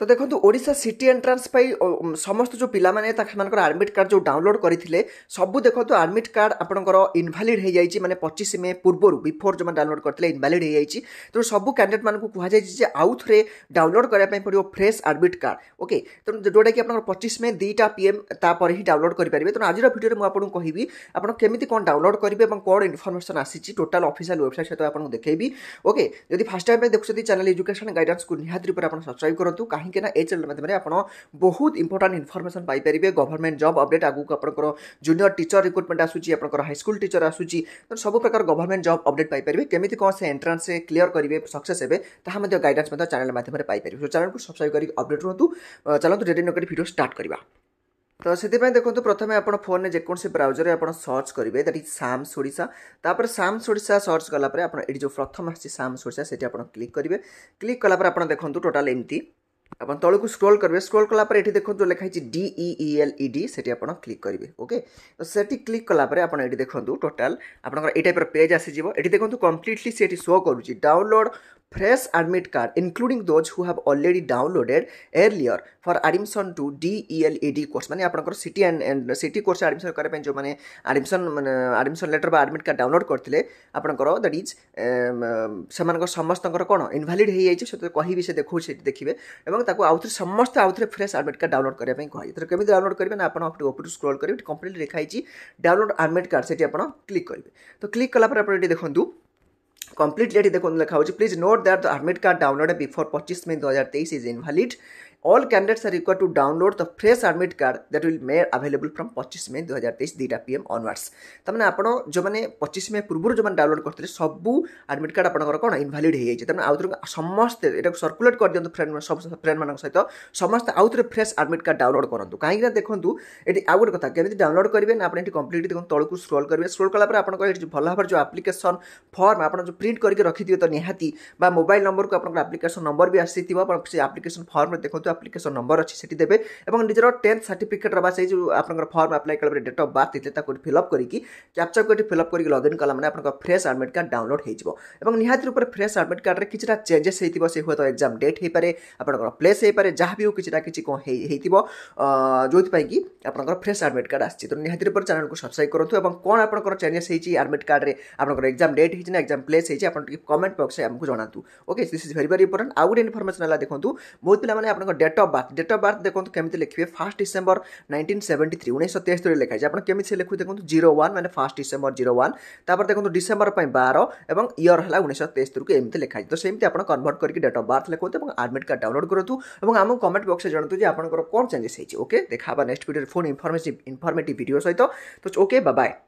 ତ ଦେଖନ୍ତୁ Odisha city entrance ପାଇଁ ସମସ୍ତ ଯେଉଁ ପିଲାମାନେ ସେମାନଙ୍କର ଆଡ଼ମିଟ୍ କାର୍ଡ଼ ଯେଉଁ ଡାଉନଲୋଡ଼୍ କରିଥିଲେ ସବୁ ଦେଖନ୍ତୁ ଆଡ଼ମିଟ୍ କାର୍ଡ଼ ଆପଣଙ୍କର ଇନଭାଲିଡ଼ ହୋଇଯାଇଛି ମାନେ ପଚିଶ ମେ ପୂର୍ବରୁ ବିଫୋର୍ ଯେଉଁମାନେ ଡାଉନଲୋଡ଼୍ କରିଥିଲେ ଇନଭାଲିଡ଼ ହୋଇଯାଇଛି ତେଣୁ ସବୁ କ୍ୟାଣ୍ଡିଡେଟ୍ମାନଙ୍କୁ କୁହାଯାଇଛି ଯେ ଆଉ ଥରେ ଡାଉନଲୋଡ଼୍ କରିବା ପାଇଁ ପଡ଼ିବ ଫ୍ରେଶ୍ ଆଡ଼ମିଟ୍ କାର୍ଡ଼ ଓକେ ତେଣୁ ଯେଉଁଟାକି ଆପଣଙ୍କର ପଚିଶ ମେ ଦୁଇଟା ପି ଏମ୍ ତାପରେ ହିଁ ଡାଉନଲୋଡ଼ କରିପାରିବେ ତେଣୁ ଆଜିର ଭିଡ଼ିଓରେ ମୁଁ ଆପଣଙ୍କୁ କହିବି ଆପଣ କେମିତି କ'ଣ ଡାଉନଲୋଡ଼୍ କରିବେ ଏବଂ କ'ଣ ଇନଫର୍ମେସନ୍ ଆସିଛି ଟୋଟାଲ୍ ଅଫିସିଆଲ୍ ୱେବସାଇଟ୍ ସହିତ ଆପଣଙ୍କୁ ଦେଖେଇବି ଓକେ ଯଦି ଫାର୍ଷ୍ଟ ଟାଇମ୍ ପାଇଁ ଦେଖୁଛନ୍ତି ଚ୍ୟାନେଲ୍ ଏଜୁକେସନ୍ ଗାଇଡାନ୍ସକୁ ନିହାତି ରୂପରେ ଆପଣ ସବସ୍କ୍ରାଇବ୍ କରନ୍ତୁ କାହିଁକି କାହିଁକି ନା ଏ ଚ୍ୟାନେଲ୍ ମାଧ୍ୟମରେ ଆପଣ ବହୁତ ଇମ୍ପୋର୍ଟାଣ୍ଟ ଇନଫର୍ମେସନ୍ ପାଇପାରିବେ ଗଭର୍ଣ୍ଣମେଣ୍ଟ ଜବ୍ ଅପଡେଟ୍ ଆଗକୁ ଆପଣଙ୍କର ଜୁନିୟର ଟିଚର ରିକ୍ରୁଟମେଣ୍ଟ ଆସୁଛି ଆପଣଙ୍କର ହାଇସ୍କୁଲ ଟିଚର ଆସୁଛି ତେଣୁ ସବୁ ପ୍ରକାର ଗଭର୍ଣ୍ଣମେଣ୍ଟ ଜବ୍ ଅପଡେଟ୍ ପାଇପାରିବେ କେମିତି କ'ଣ ସେ ଏଣ୍ଟ୍ରାନ୍ସରେ କ୍ଲିୟର କରିବେ ସକ୍ସେସ୍ ହେବେ ତାହା ମଧ୍ୟ ଗାଇଡାନ୍ସ ମଧ୍ୟ ଚ୍ୟାନେଲ୍ ମାଧ୍ୟମରେ ପାଇପାରିବେ ସୋ ଚ୍ୟାନେଲ୍କୁ ସବସ୍କ୍ରାଇବ୍ କରିକି ଅପଡେଟ୍ ରୁହନ୍ତୁ ଚାଲନ୍ତୁ ରେଡ଼ି ନକରି ଭିଡ଼ିଓ ଷ୍ଟାର୍ଟ କରିବା ତ ସେଥିପାଇଁ ଦେଖନ୍ତୁ ପ୍ରଥମେ ଆପଣ ଫୋନ୍ରେ ଯେକୌଣସି ବ୍ରାଉଜରରେ ଆପଣ ସର୍ଚ୍ଚ କରିବେ ଦ୍ୟାଟ୍ ଇଜ୍ ସାମ୍ସ ଓଡ଼ିଶା ତାପରେ ସାମ୍ସ ଓଡ଼ିଶା ସର୍ଚ୍ଚ କଲାପରେ ଆପଣ ଏଠି ଯେଉଁ ପ୍ରଥମ ଆସିଛି ସାମ୍ସ ଓଡ଼ିଶା ସେଠି ଆପଣ କ୍ଲିକ୍ କରିବେ କ୍ଲିକ୍ କଲାପରେ ଆପଣ ଦେଖନ୍ତୁ ଟୋଟାଲ୍ ଏମିତି ଆପଣ ତଳକୁ ସ୍କ୍ରୋଲ୍ କରିବେ ସ୍କ୍ରୋଲ୍ କଲା ପରେ ଏଠି ଦେଖନ୍ତୁ ଲେଖା ହେଇଛି ଡିଇଏଲ୍ ଇ ଡି ସେଠି ଆପଣ କ୍ଲିକ୍ କରିବେ ଓକେ ତ ସେଠି କ୍ଲିକ୍ କଲା ପରେ ଆପଣ ଏଠି ଦେଖନ୍ତୁ ଟୋଟାଲ୍ ଆପଣଙ୍କର ଏଇ ଟାଇପ୍ର ପେଜ୍ ଆସିଯିବ ଏଠି ଦେଖନ୍ତୁ କମ୍ପ୍ଲିଟଲି ସେଠି ଶୋ କରୁଛି download fresh admit card including those who have already downloaded earlier for admission to DELED e e course মানে আপনার city and city course admission করা পাই যে আডমিশন মানে আডমিশন লেটর বা আডমিট কার্ড ডাউনলোড করলে আপনার দ্যাট ইজ সেমানক সমস্তঙ্কর কোণ ইনভালিড হয়ে যাইছে সেটা কহিবি সে দেখু সেটি দেখবে এবং তাকে আউথরে সমস্ত আউথরে ফ্রেশ আডমিট কার্ড ডাউনলোড করা পাই যায় এতে কেমি ডাউনলোড করবে না আপনার আপটু উপরু স্ক্রল করবে কমপ্লিট লেখা হয়েছি ডাউনলোড আডমিট কার্ড সেটি আপনার ক্লিক করবে তো ক্লিক কলাপরে আপনার এটি দেখুন कंप्लीटली देखो लिखा हो please note that the admit card download before पचीस मे दो हजार तेईस is invalid all candidates are required to download the fresh admit card that will be made available from 25 May 2023 2टा पीएम onwards तमने आपण जो माने 25 मे पूर्व जो माने डाउनलोड करथिले सबु एडमिट कार्ड आपणकर कोन इनवैलिड हे जाई तमने आउतर समस्त एटा सर्कुलेट कर दियंतु फ्रेंड सब फ्रेंड मानक सहित समस्त आउतर फ्रेश एडमिट कार्ड डाउनलोड करंतु काहि ना देखंतु एटी आउ गोट कथा केमिति डाउनलोड करिवे ना आपण एटी कंप्लीट देखन तळकु स्क्रॉल करिवे स्क्रॉल कला पर आपण एटी भल हाबर जो एप्लीकेशन फॉर्म आपण जो प्रिंट करके रखि दियो त निहाती बा मोबाइल नंबर को आपण एप्लीकेशन नंबर भी आसी थिबा आपण से एप्लीकेशन फॉर्म देखंतु जो ଆପ୍ଲିକେସନ୍ ନମ୍ବର ଅଛି ସେଠି ଦେବେ ଏବଂ ନିଜର ଟେନ୍ଥ ସାର୍ଟିଫିକେଟ୍ର ବା ସେଇ ଯେଉଁ ଆପଣଙ୍କର ଫର୍ମ ଆପ୍ଲାଏ କଲାପରେ ଡେଟ୍ ଅଫ୍ ବାର୍ଥ ଦେଇଥିଲେ ତାକୁ ଫିଲ୍ଅପ୍ କରିକି କ୍ୟାପ୍ଚର୍କୁ ଏଠି ଫିଲ୍ଅପ୍ କରିକି ଲଗ୍ଇନ୍ କଲା ମାନେ ଆପଣଙ୍କ ଫ୍ରେଶ୍ ଆଡ଼ମିଟ୍ କାର୍ଡ଼ ଡାଉନଲୋଡ଼ ହୋଇଯିବ ଏବଂ ନିହାତି ରୂପରେ ଫ୍ରେଶ୍ ଆଡ଼ମିଟ୍ କାର୍ଡ଼ରେ କିଛିଟା ଚେଞ୍ଜେସ୍ ହୋଇଥିବ ସେ ହୁଏତ ଏକ୍ଜାମ୍ ଡେଟ୍ ହୋଇପାରେ ଆପଣଙ୍କର ପ୍ଲେସ୍ ହୋଇପାରେ ଯାହା ବି ହେଉ କିଛିଟା କିଛି କ'ଣ ହୋଇଥିବ ଯେଉଁଥିପାଇଁ କି ଆପଣଙ୍କର ଫ୍ରେଶ୍ ଆଡ଼ମିଟ୍ କାର୍ଡ଼ ଆସିଛି ତ ନିହାତି ରୂପରେ ଚ୍ୟାନେଲ୍କୁ ସବସ୍କ୍ରାଇବ୍ କରନ୍ତୁ ଏବଂ କ'ଣ ଆପଣଙ୍କର ଚେଞ୍ଜେସ୍ ହୋଇଛି ଆଡ଼ମିଟ୍ କାର୍ଡ଼ରେ ଆପଣଙ୍କର ଏକ୍ଜାମ୍ ଡେଟ୍ ହୋଇଛି ନା ଏକ୍ଜାମ୍ ପ୍ଲେସ୍ ହୋଇଛି ଆପଣ ଟିକେ କମେଣ୍ଟ ବକ୍ସରେ ଆମକୁ ଜଣାନ୍ତୁ okay this is very very important ଆଉ ଗୋଟେ ଇନଫର୍ମେସନ୍ ହେଲା ଦେଖନ୍ତୁ ବହୁତ ପିଲାମାନେ ଆପଣଙ୍କ date of birth date of birth দেখুন কেমি লিখবে first December nineteen seventy three উনিশশো তেস্তরি লেখা আছে আপনার কেমি লিখু দেখুন জিরো ওয়ান মানে ফার্স্ট ডিসেম্বর জিরো ওয়ান তারপরে দেখুন ডিসেম্বর বার এবং ইয়র হল উনিশশো তেস্তরিকে এমনি লেখা আছে তো সেমতি আপনার কনভর্ট করি ডেট অফ বার্থ লিখুন এবং আডমিট কার্ড ডাউনলোড করতু এবং আমি কমেন্ট বক্সে জনাতু যে আপনার কোণ চেঞ্জেস হয়েছে ওকে দেখা হবা নেক্সট ভিডিওর ফোন ইনফরমেটিভ ইনফরমেটিভ ভিডিও সহ তো ওকে বা বাই